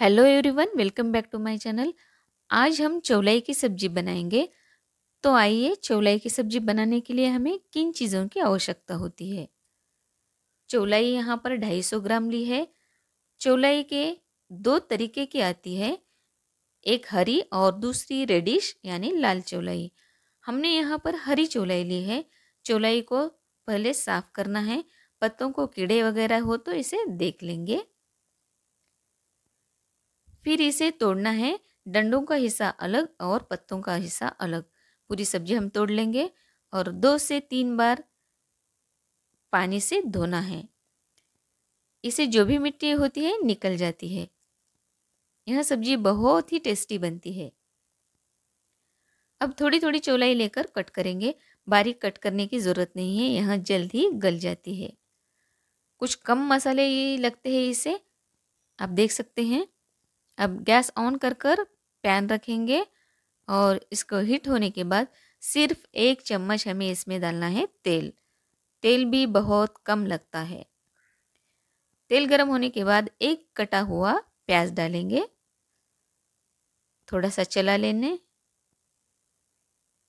hello everyone welcome back to my channel आज हम चौलाई की सब्जी बनाएंगे तो आइए चौलाई की सब्जी बनाने के लिए हमें किन चीज़ों की आवश्यकता होती है चौलाई यहाँ पर 250 ग्राम ली है चौलाई के दो तरीके की आती है एक हरी और दूसरी रेडिश यानी लाल चौलाई हमने यहाँ पर हरी चौलाई ली है चौलाई को पहले साफ़ करना है पत्तों को कीड़े वगैरह हो तो इसे देख लेंगे फिर इसे तोड़ना है डंडों का हिस्सा अलग और पत्तों का हिस्सा अलग पूरी सब्जी हम तोड़ लेंगे और दो से तीन बार पानी से धोना है इसे जो भी मिट्टी होती है निकल जाती है यह सब्जी बहुत ही टेस्टी बनती है अब थोड़ी थोड़ी चौलाई लेकर कट करेंगे बारीक कट करने की ज़रूरत नहीं है यह जल्द ही गल जाती है कुछ कम मसाले लगते हैं इसे आप देख सकते हैं अब गैस ऑन कर कर पैन रखेंगे और इसको हीट होने के बाद सिर्फ एक चम्मच हमें इसमें डालना है तेल तेल भी बहुत कम लगता है तेल गर्म होने के बाद एक कटा हुआ प्याज डालेंगे थोड़ा सा चला लेने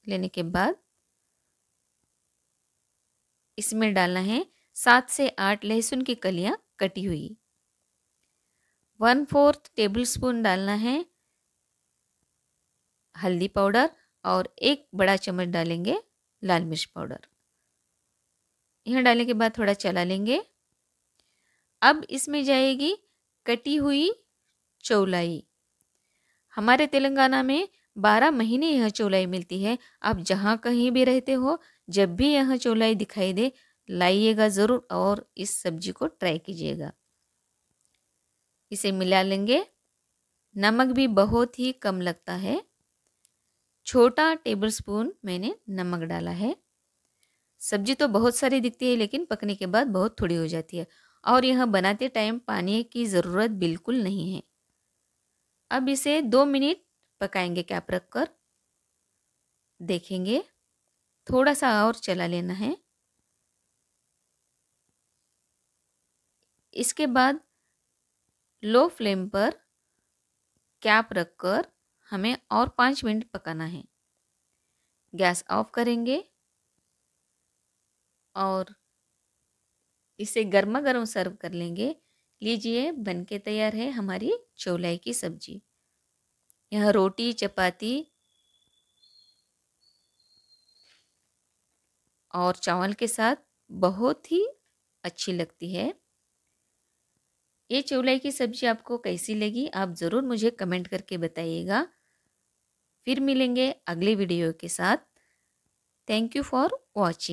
लेने के बाद इसमें डालना है सात से आठ लहसुन की कलियां कटी हुई वन फोर्थ टेबल स्पून डालना है हल्दी पाउडर और एक बड़ा चम्मच डालेंगे लाल मिर्च पाउडर यहाँ डालने के बाद थोड़ा चला लेंगे अब इसमें जाएगी कटी हुई चौलाई हमारे तेलंगाना में बारह महीने यह चौलाई मिलती है आप जहाँ कहीं भी रहते हो जब भी यह चौलाई दिखाई दे लाइएगा ज़रूर और इस सब्जी को ट्राई कीजिएगा इसे मिला लेंगे नमक भी बहुत ही कम लगता है छोटा टेबल स्पून मैंने नमक डाला है सब्जी तो बहुत सारी दिखती है लेकिन पकने के बाद बहुत थोड़ी हो जाती है और यह बनाते टाइम पानी की ज़रूरत बिल्कुल नहीं है अब इसे दो मिनट पकाएंगे कैप रख कर देखेंगे थोड़ा सा और चला लेना है इसके बाद लो फ्लेम पर कैप रखकर हमें और पाँच मिनट पकाना है गैस ऑफ करेंगे और इसे गर्मा गर्म सर्व कर लेंगे लीजिए बनके तैयार है हमारी चौलाई की सब्जी यह रोटी चपाती और चावल के साथ बहुत ही अच्छी लगती है ये चौलाई की सब्जी आपको कैसी लगी आप ज़रूर मुझे कमेंट करके बताइएगा फिर मिलेंगे अगले वीडियो के साथ थैंक यू फॉर वॉचिंग